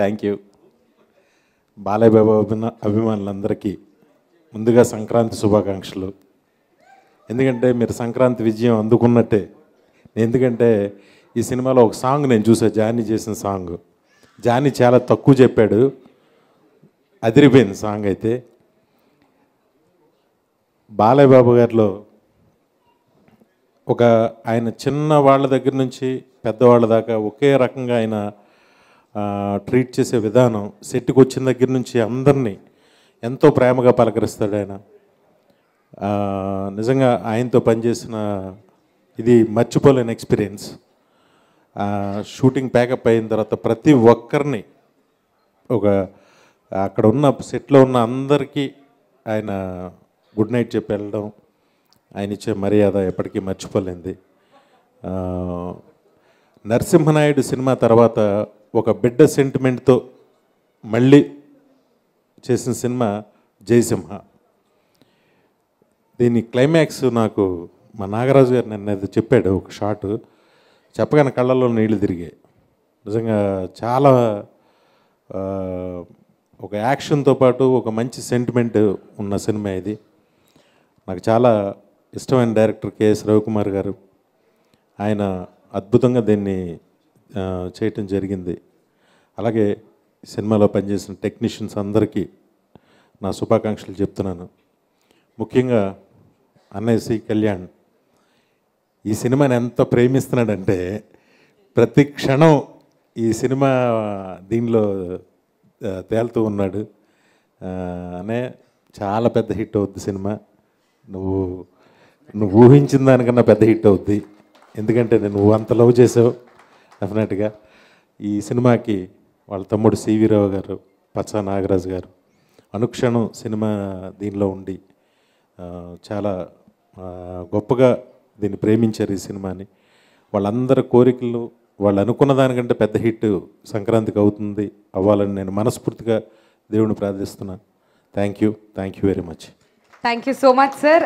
thank you Balayya బాబు అభిమానులందరికీ ముందుగా సంక్రాంతి శుభాకాంక్షలు ఎందుకంటే మీరు సంక్రాంతి విజయం అందుకున్నట్టే ఎందుకంటే ఈ సినిమాలో ఒక సాంగ్ నేను చూసా జానీ చేసిన సాంగ్ జానీ చాలా తక్కువ చెప్పాడు అదిరిపోయింది సాంగ్ అయితే బాలయ్య బాబు గారిలో ఒక ఆయన చిన్న వాళ్ళ దగ్గర నుంచి పెద్దవాళ్ళ దాకా ఒకే రకంగా ఆయన ట్రీట్ చేసే విధానం సెట్కి వచ్చిన దగ్గర నుంచి అందరినీ ఎంతో ప్రేమగా పలకరిస్తాడు ఆయన నిజంగా ఆయనతో పనిచేసిన ఇది మర్చిపోలేని ఎక్స్పీరియన్స్ షూటింగ్ ప్యాకప్ అయిన తర్వాత ప్రతి ఒక్కరిని ఒక అక్కడ ఉన్న సెట్లో ఉన్న అందరికీ ఆయన గుడ్ నైట్ చెప్పి వెళ్ళడం ఆయన ఇచ్చే మర్యాద ఎప్పటికీ మర్చిపోలేంది నరసింహనాయుడు సినిమా తర్వాత ఒక బిడ్డ సెంటిమెంట్తో మళ్ళీ చేసిన సినిమా జయసింహ దీని క్లైమాక్స్ నాకు మా నాగరాజు గారు నిన్న చెప్పాడు ఒక షాట్ చెప్పగానే కళ్ళల్లో నీళ్లు తిరిగాయి నిజంగా చాలా ఒక యాక్షన్తో పాటు ఒక మంచి సెంటిమెంట్ ఉన్న సినిమా ఇది నాకు చాలా ఇష్టమైన డైరెక్టర్ కెఎస్ రవికుమార్ గారు ఆయన అద్భుతంగా దీన్ని చేయటం జరిగింది అలాగే సినిమాలో పనిచేసిన టెక్నీషియన్స్ అందరికీ నా శుభాకాంక్షలు చెప్తున్నాను ముఖ్యంగా అన్నయ్య సి కళ్యాణ్ ఈ సినిమాని ఎంత ప్రేమిస్తున్నాడంటే ప్రతి క్షణం ఈ సినిమా దీనిలో తేలుతూ ఉన్నాడు అనే చాలా పెద్ద హిట్ అవుద్ది సినిమా నువ్వు నువ్వు ఊహించిన దానికన్నా పెద్ద హిట్ అవుద్ది ఎందుకంటే నువ్వు అంత లవ్ చేసావు డెఫినెట్గా ఈ సినిమాకి వాళ్ళ తమ్ముడు సివిరావు గారు పచ్చ నాగరాజ్ గారు అనుక్షణం సినిమా దీనిలో ఉండి చాలా గొప్పగా దీన్ని ప్రేమించారు ఈ సినిమాని వాళ్ళందరి కోరికలు వాళ్ళు అనుకున్న దానికంటే పెద్ద హిట్ సంక్రాంతికి అవుతుంది అవ్వాలని నేను మనస్ఫూర్తిగా దేవుని ప్రార్థిస్తున్నాను thank you thank you very much thank you so much sir